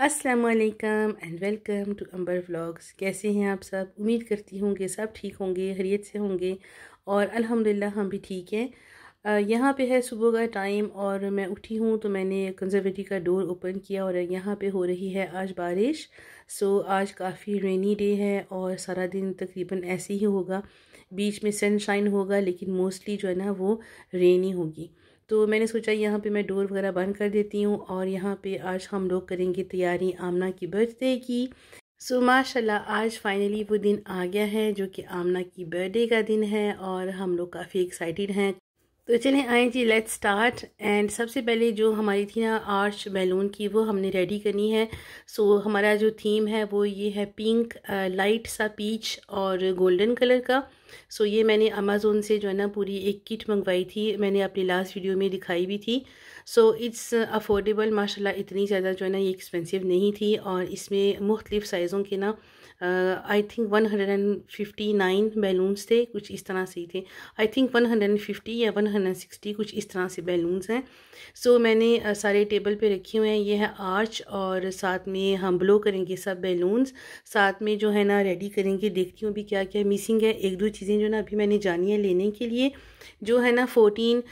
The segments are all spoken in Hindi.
वालेकुम and welcome to Amber vlogs कैसे हैं आप सब उम्मीद करती हूँ कि सब ठीक होंगे हरीत से होंगे और अल्हम्दुलिल्लाह हम भी ठीक हैं यहाँ पे है सुबह का टाइम और मैं उठी हूँ तो मैंने कंजर्वेटिव का डोर ओपन किया और यहाँ पे हो रही है आज बारिश सो आज काफ़ी रेनी डे है और सारा दिन तकरीबन ऐसे ही होगा बीच में सनशाइन होगा लेकिन मोस्टली जो है ना वो रेनी होगी तो मैंने सोचा यहाँ पे मैं डोर वगैरह बंद कर देती हूँ और यहाँ पे आज हम लोग करेंगे तैयारी आमना की बर्थडे की सो माशाल्लाह आज फाइनली वो दिन आ गया है जो कि आमना की बर्थडे का दिन है और हम लोग काफ़ी एक्साइटेड हैं तो चलें आए जी लेट्स स्टार्ट एंड सबसे पहले जो हमारी थी ना आर्च बैलून की वो हमने रेडी करनी है सो so, हमारा जो थीम है वो ये है पिंक लाइट सा पीच और गोल्डन कलर का सो ये मैंने अमेज़ोन से जो है ना पूरी एक किट मंगवाई थी मैंने अपनी लास्ट वीडियो में दिखाई भी थी सो इट्स अफोर्डेबल माशाल्लाह इतनी ज़्यादा जो है ना ये एक्सपेंसिव नहीं थी और इसमें मुख्तलिफ़ साइज़ों के ना I think one hundred and fifty nine balloons थे कुछ इस तरह से ही थे I think one hundred and fifty या वन हंड्रेड एंड सिक्सटी कुछ इस तरह से बैलून्स हैं सो so, मैंने uh, सारे टेबल पे रखे हुए हैं ये है आर्च और साथ में हम ब्लो करेंगे सब बैलून्स साथ में जो है ना रेडी करेंगे देखती हूँ भी क्या क्या मिसिंग है एक दो चीज़ें जो ना अभी मैंने जानी है लेने के लिए जो है ना फ़ोटीन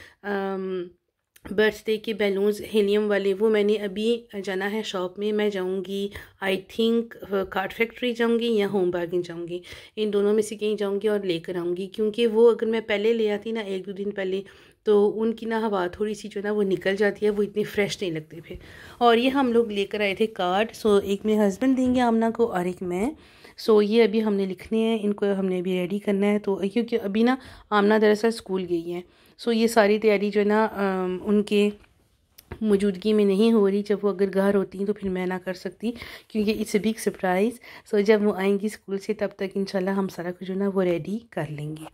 बर्थडे के बैलून्स हीलियम वाले वो मैंने अभी जाना है शॉप में मैं जाऊंगी आई थिंक कार्ड फैक्ट्री जाऊंगी या होम बार्गिंग जाऊंगी इन दोनों में से कहीं जाऊंगी और लेकर आऊंगी क्योंकि वो अगर मैं पहले ले आती ना एक दो दिन पहले तो उनकी ना हवा थोड़ी सी जो ना वो निकल जाती है वो इतनी फ्रेश नहीं लगते फिर और ये हम लोग लेकर आए थे कार्ड सो एक मेरे हस्बैंड देंगे आमना को और एक मैं सो ये अभी हमने लिखने हैं इनको हमने अभी रेडी करना है तो क्योंकि अभी ना आमना दरअसल स्कूल गई है सो ये सारी तैयारी जो है ना उनके मौजूदगी में नहीं हो रही जब वो अगर घर होती हैं तो फिर मैं ना कर सकती क्योंकि इट्स बिग सरप्राइज़ सो जब वो आएंगी स्कूल से तब तक इंशाल्लाह हम सारा कुछ जो ना वो रेडी कर लेंगे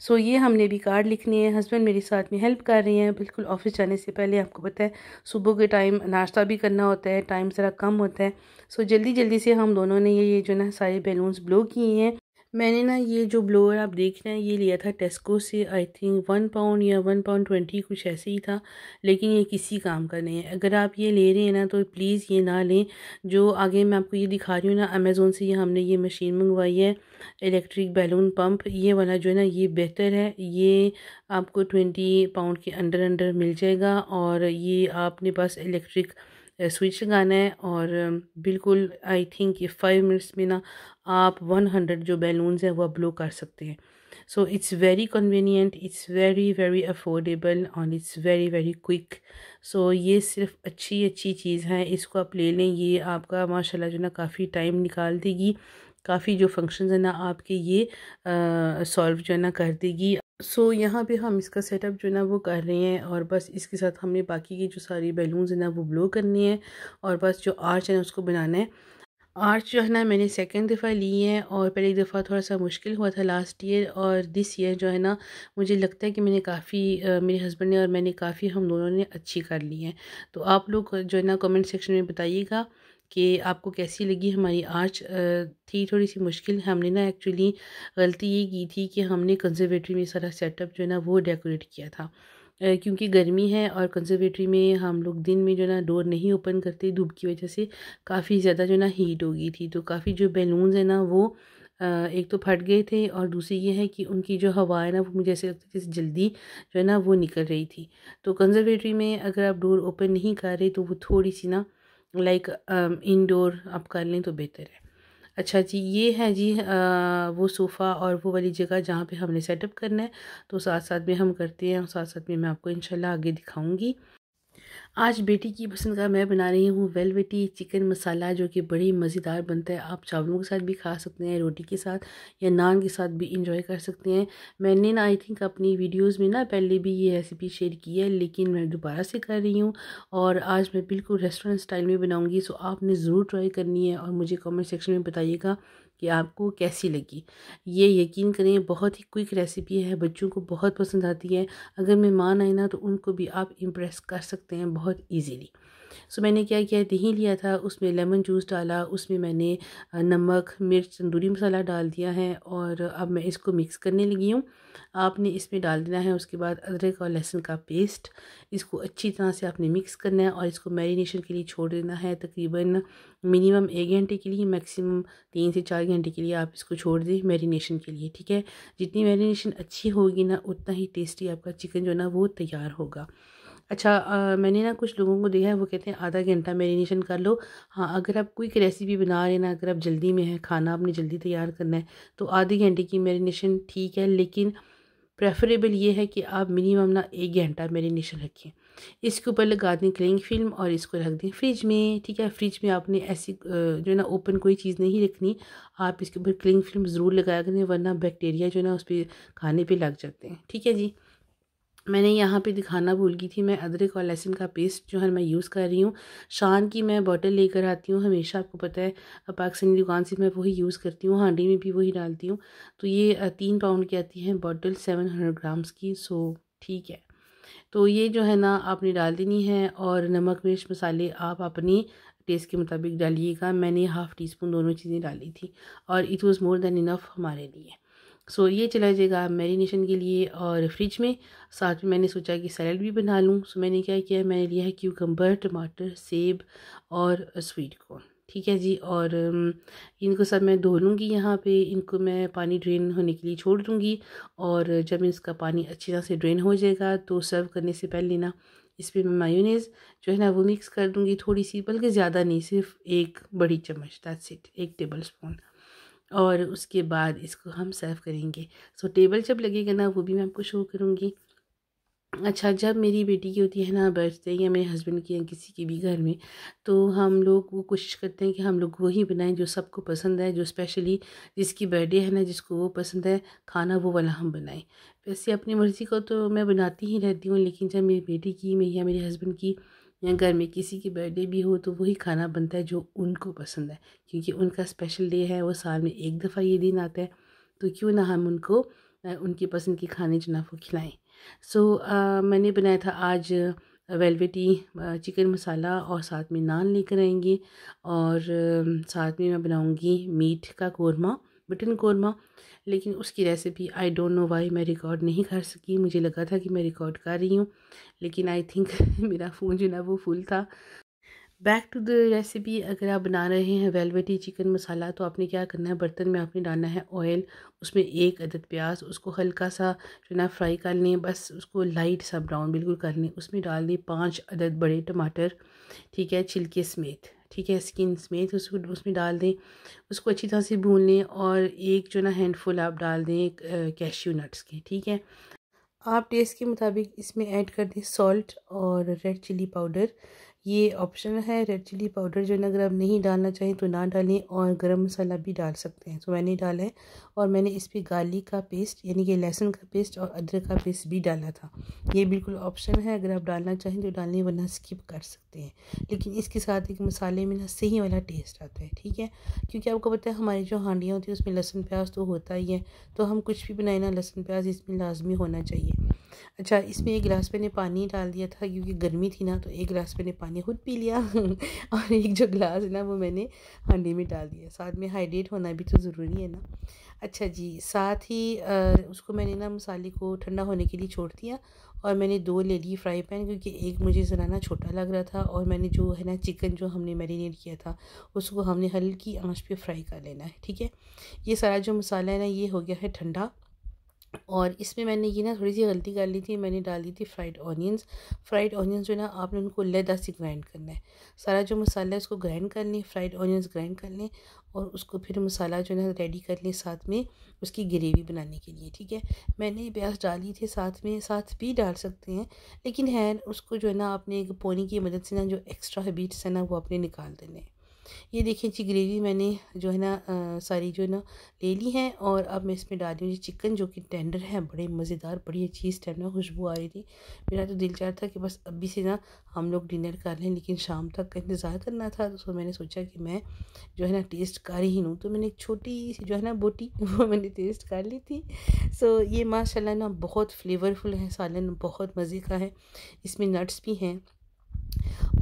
सो so, ये हमने भी कार्ड लिखने हैं हस्बैंड मेरे साथ में हेल्प कर रहे हैं बिल्कुल ऑफिस जाने से पहले आपको पता है सुबह के टाइम नाश्ता भी करना होता है टाइम ज़रा कम होता है सो so, जल्दी जल्दी से हम दोनों ने ये ये जो ना सारे बैलून्स ब्लो किए हैं मैंने ना ये जो ब्लोअर आप देख रहे हैं ये लिया था टेस्को से आई थिंक वन पाउंड या वन पाउंड ट्वेंटी कुछ ऐसे ही था लेकिन ये किसी काम का नहीं है अगर आप ये ले रहे हैं ना तो प्लीज़ ये ना लें जो आगे मैं आपको ये दिखा रही हूँ ना अमेज़ोन से ये हमने ये मशीन मंगवाई है इलेक्ट्रिक बैलून पम्प ये वाला जो है ना ये बेहतर है ये आपको ट्वेंटी पाउंड के अंडर अंडर मिल जाएगा और ये आपने पास इलेक्ट्रिक स्विच लगाना है और बिल्कुल आई थिंक ये फाइव मिनट्स में ना आप वन हंड्रेड जो बैलून्स हैं वह ब्लो कर सकते हैं so it's very convenient it's very very affordable और it's very very quick so ये सिर्फ अच्छी अच्छी चीज़ है इसको आप ले लें ये आपका माशाल्लाह जो ना काफ़ी टाइम निकाल देगी काफ़ी जो फंक्शन है ना आपके ये सॉल्व जो है ना कर देगी सो so, यहाँ पे हम इसका सेटअप जो है ना वो कर रहे हैं और बस इसके साथ हमने बाकी की जो सारी बैलून्स हैं ना वो ब्लो करनी है और बस जो आर्च है ना उसको बनाना है आर्च जो है ना मैंने सेकेंड दफ़ा ली है और पहली दफ़ा थोड़ा सा मुश्किल हुआ था लास्ट ईयर और दिस ईयर जो है ना मुझे लगता है कि मैंने काफ़ी मेरे हस्बैंड ने और मैंने काफ़ी हम दोनों ने अच्छी कर ली है तो आप लोग जो है ना कमेंट सेक्शन में बताइएगा कि आपको कैसी लगी हमारी आज थी थोड़ी सी मुश्किल हमने ना एक्चुअली गलती ये की थी कि हमने कंजर्वेटरी में सारा सेटअप जो है ना वो डेकोरेट किया था क्योंकि गर्मी है और कंजर्वेटरी में हम लोग दिन में जो ना डोर नहीं ओपन करते धूप की वजह से काफ़ी ज़्यादा जो ना हीट हो गई थी तो काफ़ी जो बैलून्स हैं ना वो एक तो फट गए थे और दूसरी ये है कि उनकी जो हवा है ना वो मुझे ऐसे लगता है कि जल्दी जो है ना वो निकल रही थी तो कंजर्वेटरी में अगर आप डोर ओपन नहीं कर रहे तो वो थोड़ी सी ना लाइक इनडोर आप कर लें तो बेहतर है अच्छा जी ये है जी आ, वो सोफ़ा और वो वाली जगह जहाँ पे हमने सेटअप करना है तो साथ साथ में हम करते हैं और साथ साथ में मैं आपको इंशाल्लाह आगे दिखाऊंगी आज बेटी की पसंद का मैं बना रही हूँ वेलवेटी चिकन मसाला जो कि बड़ी मज़ेदार बनता है आप चावलों के साथ भी खा सकते हैं रोटी के साथ या नान के साथ भी इंजॉय कर सकते हैं मैंने ना आई थिंक अपनी वीडियोज़ में ना पहले भी ये रेसिपी शेयर की है लेकिन मैं दोबारा से कर रही हूँ और आज मैं बिल्कुल रेस्टोरेंट स्टाइल में बनाऊँगी सो आपने ज़रूर ट्राई करनी है और मुझे कमेंट सेक्शन में बताइएगा कि आपको कैसी लगी ये यकीन करें बहुत ही क्विक रेसिपी है बच्चों को बहुत पसंद आती है अगर मेहमान आए ना तो उनको भी आप इम्प्रेस कर सकते हैं बहुत ईजीली सो मैंने क्या किया दही लिया था उसमें लेमन जूस डाला उसमें मैंने नमक मिर्च तंदूरी मसाला डाल दिया है और अब मैं इसको मिक्स करने लगी हूँ आपने इसमें डाल देना है उसके बाद अदरक और लहसुन का पेस्ट इसको अच्छी तरह से आपने मिक्स करना है और इसको मैरिनेशन के लिए छोड़ देना है तकरीबन मिनिमम एक घंटे के लिए मैक्सिमम तीन से चार घंटे के लिए आप इसको छोड़ दें मैरिनेशन के लिए ठीक है जितनी मैरिनेशन अच्छी होगी ना उतना ही टेस्टी आपका चिकन जो है ना वो तैयार होगा अच्छा आ, मैंने ना कुछ लोगों को देखा है वो कहते हैं आधा घंटा मेरीनेशन कर लो हाँ अगर आप क्विक रेसिपी बना रहे हैं ना अगर आप जल्दी में है खाना आपने जल्दी तैयार करना है तो आधे घंटे की मेरीनेशन ठीक है लेकिन प्रेफरेबल ये है कि आप मिनिमम ना एक घंटा मेरीनेशन रखें इसके ऊपर लगा दें क्लिंग फिल्म और इसको रख दें फ्रिज में ठीक है फ्रिज में आपने ऐसी जो है ना ओपन कोई चीज़ नहीं रखनी आप इसके ऊपर क्लिंग फिल्म ज़रूर लगाया करें वरना बैक्टीरिया जो है ना उस पर खाने पर लग जाते हैं ठीक है जी मैंने यहाँ पे दिखाना भूल गई थी मैं अदरक और लहसुन का पेस्ट जो है मैं यूज़ कर रही हूँ शान की मैं बॉटल लेकर आती हूँ हमेशा आपको पता है पाकिस्तानी दुकान से मैं वही यूज़ करती हूँ हांडी में भी वही डालती हूँ तो ये तीन पाउंड की आती है बॉटल सेवन हंड्रेड ग्राम्स की सो ठीक है तो ये जो है ना आपने डाल देनी है और नमक मिर्च मसाले आप अपनी टेस्ट के मुताबिक डालिएगा मैंने हाफ़ टी स्पून दोनों चीज़ें डाली थी और it was more than enough हमारे लिए सो ये चला जाएगा मैरिनेशन के लिए और फ्रिज में साथ में मैंने सोचा कि सैलड भी बना लूँ सो मैंने क्या किया मैंने लिया है क्यूकम्बर टमाटर सेब और स्वीट कॉर्न ठीक है जी और इनको सब मैं धो लूँगी यहाँ पे इनको मैं पानी ड्रेन होने के लिए छोड़ दूँगी और जब इसका पानी अच्छी तरह से ड्रेन हो जाएगा तो सर्व करने से पहले ना इस पर मैं मायूनेज़ जो है ना वो मिक्स कर दूँगी थोड़ी सी बल्कि ज़्यादा नहीं सिर्फ एक बड़ी चम्मच दैट्स इट एक टेबल स्पून और उसके बाद इसको हम सर्व करेंगे सो टेबल जब लगेगा ना वो भी मैं आपको शो करूँगी अच्छा जब मेरी बेटी की होती है ना बर्थडे या मेरे हस्बैंड की या किसी के भी घर में तो हम लोग वो कोशिश करते हैं कि हम लोग वही बनाएं जो सबको पसंद है जो स्पेशली जिसकी बर्थडे है ना जिसको वो पसंद है खाना वो वाला हम बनाएं वैसे अपनी मर्ज़ी को तो मैं बनाती ही रहती हूँ लेकिन जब मेरी बेटी की मेरी या मेरे हस्बैंड की या घर में किसी की बर्थडे भी हो तो वही खाना बनता है जो उनको पसंद है क्योंकि उनका स्पेशल डे है वो साल में एक दफ़ा ये दिन आता है तो क्यों ना हम उनको उनकी पसंद के खाने जो ना वो खिलाएँ सो so, मैंने बनाया था आज वेलवेटी चिकन मसाला और साथ में नान लेकर आएंगे और साथ में मैं बनाऊंगी मीट का कौरमा बटन कौरमा लेकिन उसकी recipe I don't know why मैं रिकॉर्ड नहीं कर सकी मुझे लगा था कि मैं रिकॉर्ड कर रही हूँ लेकिन आई थिंक मेरा फ़ोन जो ना वो फुल था बैक टू द रेसिपी अगर आप बना रहे हैं वेलवेटी चिकन मसाला तो आपने क्या करना है बर्तन में आपने डालना है ऑयल उसमें एक अदद प्याज उसको हल्का सा जो ना फ्राई कर लें बस उसको लाइट सा ब्राउन बिल्कुल कर लें उसमें डाल दें पाँच अदद बड़े टमाटर ठीक है छिलके समेत ठीक है स्किन स्मेथ तो उसको उसमें डाल दें उसको अच्छी तरह से भून लें और एक जो ना हैंडफुल आप डाल दें कैश्यू नट्स के ठीक है आप टेस्ट के मुताबिक इसमें ऐड कर दें सॉल्ट और रेड चिली पाउडर ये ऑप्शन है रेड चिली पाउडर जो है ना अगर आप नहीं डालना चाहें तो ना डालें और गरम मसाला भी डाल सकते हैं तो मैंने डाला है और मैंने इस पर गार्लिक का पेस्ट यानी कि लहसुन का पेस्ट और अदरक का पेस्ट भी डाला था ये बिल्कुल ऑप्शन है अगर आप डालना चाहें तो डालने वरना स्किप कर सकते हैं लेकिन इसके साथ एक मसाले में ना सही वाला टेस्ट आता है ठीक है क्योंकि आपको पता है हमारी जो हांडियाँ होती हैं उसमें लहसुन प्याज तो होता ही है तो हम कुछ भी बनाए ना लहसुन प्याज इसमें लाजमी होना चाहिए अच्छा इसमें एक गिलास मैंने पानी डाल दिया था क्योंकि गर्मी थी ना तो एक गिलास मैंने पानी खुद पी लिया और एक जो गिलास है ना वो मैंने हांडी में डाल दिया साथ में हाइड्रेट होना भी तो ज़रूरी है ना अच्छा जी साथ ही आ, उसको मैंने ना मसाले को ठंडा होने के लिए छोड़ दिया और मैंने दो ले ली फ्राई पैन क्योंकि एक मुझे ज़रा ना छोटा लग रहा था और मैंने जो है ना चिकन जो हमने मैरिनेट किया था उसको हमने हल्की आंच पे फ्राई कर लेना है ठीक है ये सारा जो मसाला है ना ये हो गया है ठंडा और इसमें मैंने ये ना थोड़ी सी गलती कर ली थी मैंने डाली थी फ्राइड ऑनियंस फ्राइड ऑनियंस जो ना आपने उनको लदा से ग्राइंड करना है सारा जो मसाला है उसको ग्राइंड कर लें फ्राइड ऑनियंस ग्राइंड कर लें और उसको फिर मसाला जो है ना रेडी कर लें साथ में उसकी ग्रेवी बनाने के लिए ठीक है मैंने प्याज डाली थी साथ में साथ भी डाल सकते हैं लेकिन है उसको जो है ना आपने एक पोनी की मदद से ना जो एक्स्ट्रा हैबिट्स है ना वो आपने निकाल देने हैं ये देखें जी ग्रेवी मैंने जो है ना आ, सारी जो है ना ले ली है और अब मैं इसमें डाल रही जी चिकन जो कि टेंडर है बड़े मज़ेदार बड़ी अच्छी इस टाइम ना खुशबू आ रही थी मेरा तो दिल चाह था कि बस अभी से ना हम लोग डिनर कर लें लेकिन शाम तक का इंतज़ार करना था तो मैंने सोचा कि मैं जो है ना टेस्ट कर ही लूँ तो मैंने एक छोटी सी जो है ना बोटी वो मैंने टेस्ट कर ली थी सो ये माशाल्लाह ना बहुत फ्लेवरफुल है सालन बहुत मज़े का है इसमें नट्स भी हैं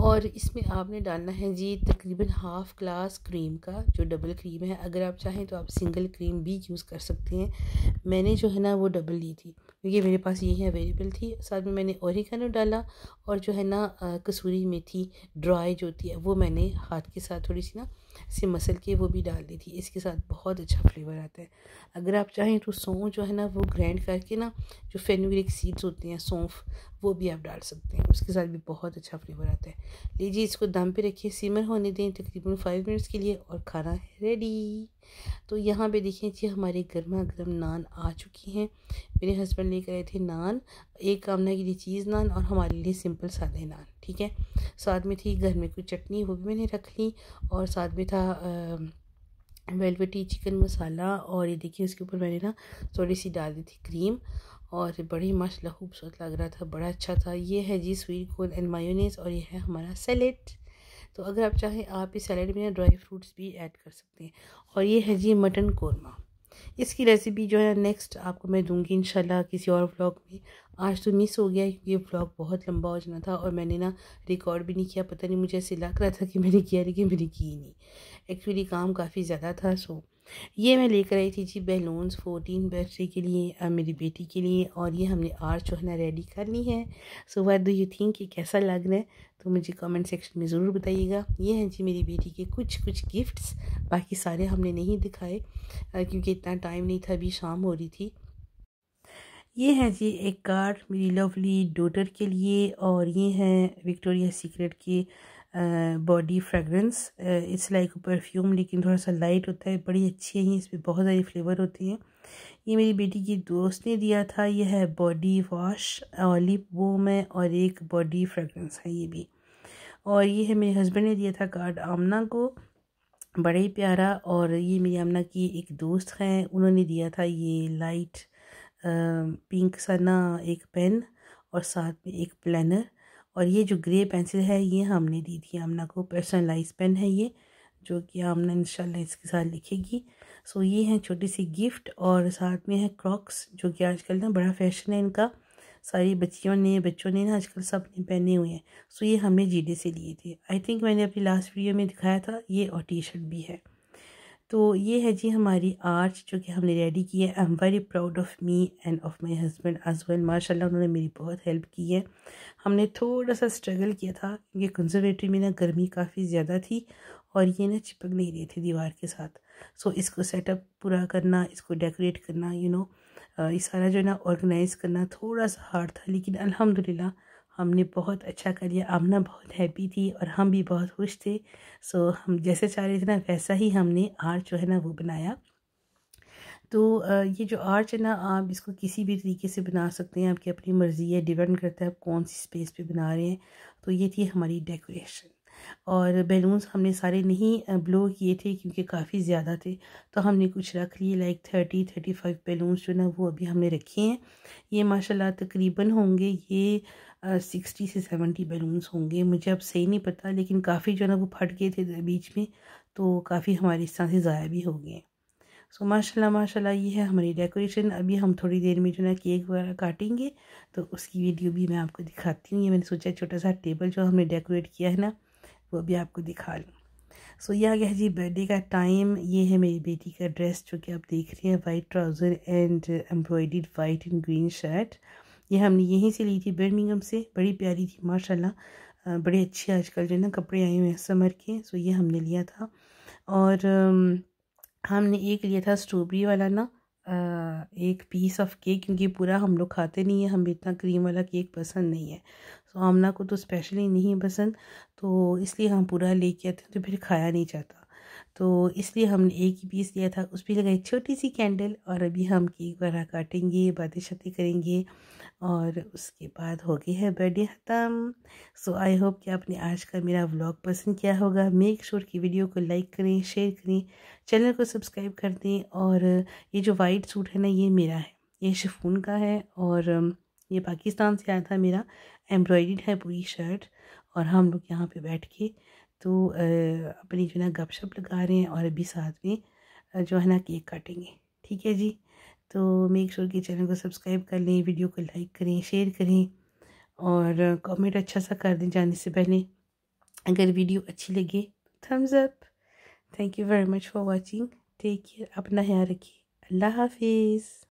और इसमें आपने डालना है जी तकरीबन हाफ़ ग्लास क्रीम का जो डबल क्रीम है अगर आप चाहें तो आप सिंगल क्रीम भी यूज़ कर सकते हैं मैंने जो है ना वो डबल ली थी ये मेरे पास ये है अवेलेबल थी साथ में मैंने औरिकानो डाला और जो है ना कसूरी मेथी ड्राई जो होती है वो मैंने हाथ के साथ थोड़ी सी ना से मसल के वो भी डाल दी थी इसके साथ बहुत अच्छा फ्लेवर आता है अगर आप चाहें तो सौंफ जो है ना वो ग्राइंड करके ना जो फेनुग्रिक सीड्स होते हैं सौंफ वो भी आप डाल सकते हैं उसके साथ भी बहुत अच्छा फ्लेवर आता है लीजिए इसको दम पे रखिए सिमर होने दें तकरीबन फाइव मिनट्स के लिए और खाना है रेडी तो यहाँ पे देखें जी हमारे गर्मा गर्म नान आ चुकी हैं मेरे हस्बैंड लेकर आए थे नान एक कामना के लिए चीज़ नान और हमारे लिए सिंपल सादे नान ठीक है साथ में थी घर में कोई चटनी वो भी मैंने रख ली और साथ में था आ, वेलवेटी चिकन मसाला और ये देखिए उसके ऊपर मैंने ना थोड़ी सी डाल दी थी क्रीम और बड़ी मशला खूबसूरत लग रहा था बड़ा अच्छा था ये है जी स्वीट कॉर्न एंड मायोनीस और ये है हमारा सैलेड तो अगर आप चाहें आप इस सैलड में ड्राई फ्रूट्स भी ऐड कर सकते हैं और ये है जी मटन कौरमा इसकी रेसिपी जो है नेक्स्ट आपको मैं दूंगी इंशाल्लाह किसी और व्लॉग में आज तो मिस हो गया क्योंकि ये व्लॉग बहुत लंबा हो जाना था और मैंने ना रिकॉर्ड भी नहीं किया पता नहीं मुझे ऐसे लग रहा था कि मैंने किया लेकिन मैंने की नहीं एक्चुअली काम काफ़ी ज़्यादा था सो ये मैं लेकर आई थी जी बैलून्स फोर्टीन बर्थडे के लिए मेरी बेटी के लिए और ये हमने आर चौहना रेडी कर ली है so what do you think ये कैसा लग रहा है तो मुझे कमेंट सेक्शन में ज़रूर बताइएगा ये हैं जी मेरी बेटी के कुछ कुछ गिफ्ट्स बाकी सारे हमने नहीं दिखाए क्योंकि इतना टाइम नहीं था अभी शाम हो रही थी ये है जी एक कार्ड मेरी लवली डोटर के लिए और ये हैं विक्टोरिया सीक्रेट के body fragrance it's like perfume लेकिन थोड़ा सा लाइट होता है बड़ी अच्छी है ये इस पर बहुत सारी फ्लेवर होते हैं ये मेरी बेटी की दोस्त ने दिया था ये है बॉडी वॉश ऑलिव बोम है और एक बॉडी फ्रेगरेंस है ये भी और ये है मेरे हस्बैंड ने दिया था कार्ड आमना को बड़ा ही प्यारा और ये मेरी आमना की एक दोस्त हैं उन्होंने दिया था ये लाइट पिंक सा ना एक पेन और साथ में एक प्लानर और ये जो ग्रे पेंसिल है ये हमने दी थी आमना को पर्सनलाइज पेन है ये जो कि आमना इंशाल्लाह इसके साथ लिखेगी सो ये हैं छोटी सी गिफ्ट और साथ में है क्रॉक्स जो कि आजकल ना बड़ा फैशन है इनका सारी बच्चियों ने बच्चों ने ना आजकल सब ने पहने हुए हैं सो ये हमने जीडे से लिए थे आई थिंक मैंने अपनी लास्ट वीडियो में दिखाया था ये और टी शर्ट भी है तो ये है जी हमारी आर्च जो कि हमने रेडी की है I am very proud of me and of my husband as well माशाल्लाह उन्होंने मेरी बहुत हेल्प की है हमने थोड़ा सा स्ट्रगल किया था क्योंकि कंजर्वेटरी में ना गर्मी काफ़ी ज़्यादा थी और ये ना चिपक नहीं रही थी दीवार के साथ सो इसको सेटअप पूरा करना इसको डेकोरेट करना यू you नो know, ये सारा जो है ना ऑर्गेनाइज़ करना थोड़ा सा हार्ड था लेकिन अलहमदिल्ला हमने बहुत अच्छा कर लिया आमना बहुत हैप्पी थी और हम भी बहुत खुश थे सो हम जैसे चाह रहे थे ना वैसा ही हमने आर्ट जो है ना वो बनाया तो ये जो आर्च है ना आप इसको किसी भी तरीके से बना सकते हैं आपकी अपनी मर्ज़ी है डिपेंड करता है आप कौन सी स्पेस पे बना रहे हैं तो ये थी हमारी डेकोरेशन और बैलून्स हमने सारे नहीं ब्लो किए थे क्योंकि काफ़ी ज़्यादा थे तो हमने कुछ रख लिए like thirty thirty five balloons जो ना वो अभी हमने रखे हैं ये माशाल्लाह तकरीबन होंगे ये सिक्सटी से सेवेंटी बैलून्स होंगे मुझे अब सही नहीं पता लेकिन काफ़ी जो ना वो फट गए थे बीच में तो काफ़ी हमारे इस तरह से ज़ाया भी हो गए सो so, माशाल्लाह माशाल्लाह ये है हमारी डेकोरेशन अभी हम थोड़ी देर में जो ना केक वगैरह काटेंगे तो उसकी वीडियो भी मैं आपको दिखाती हूँ ये मैंने सोचा छोटा सा टेबल जो हमने डेकोरेट किया है ना वो भी आपको दिखा लूँ सो यह ये आ गया जी बर्थडे का टाइम ये है मेरी बेटी का ड्रेस जो कि आप देख रहे हैं white trouser and embroidered white and green shirt ये हमने यहीं से ली थी बर्मिंगम से बड़ी प्यारी थी माशाल्लाह बड़े अच्छे आजकल जो है ना कपड़े आए हुए हैं समर के सो ये हमने लिया था और हमने एक लिया था स्ट्रॉबेरी वाला ना एक पीस ऑफ केक क्योंकि पूरा हम लोग खाते नहीं हैं हमें इतना क्रीम वाला केक पसंद नहीं है सो आमना को तो स्पेशली नहीं पसंद तो इसलिए हम पूरा ले के आते हैं तो फिर खाया नहीं जाता तो इसलिए हमने एक ही पीस लिया था उस पर लगाई छोटी सी कैंडल और अभी हम केक वगैरह काटेंगे बातें शातें करेंगे और उसके बाद हो गई है बर्थडे ख़त्म सो आई होप कि आपने आज का मेरा व्लॉग पसंद किया होगा मेक श्योर की वीडियो को लाइक करें शेयर करें चैनल को सब्सक्राइब कर दें और ये जो वाइट सूट है ना ये मेरा है ये शिफून का है और ये पाकिस्तान से आया था मेरा एम्ब्रॉयड है पूरी शर्ट और हम लोग यहाँ पे बैठ के तो अपनी जो है ना गपशप लगा रहे हैं और अभी साथ में जो है ना केक काटेंगे ठीक है जी तो मेक श्योर कि चैनल को सब्सक्राइब कर लें वीडियो को लाइक करें शेयर करें और कमेंट अच्छा सा कर दें जाने से पहले अगर वीडियो अच्छी लगे तो thumbs up thank you very much for watching take care अपना ख्याल रखिए अल्लाह हाफिज़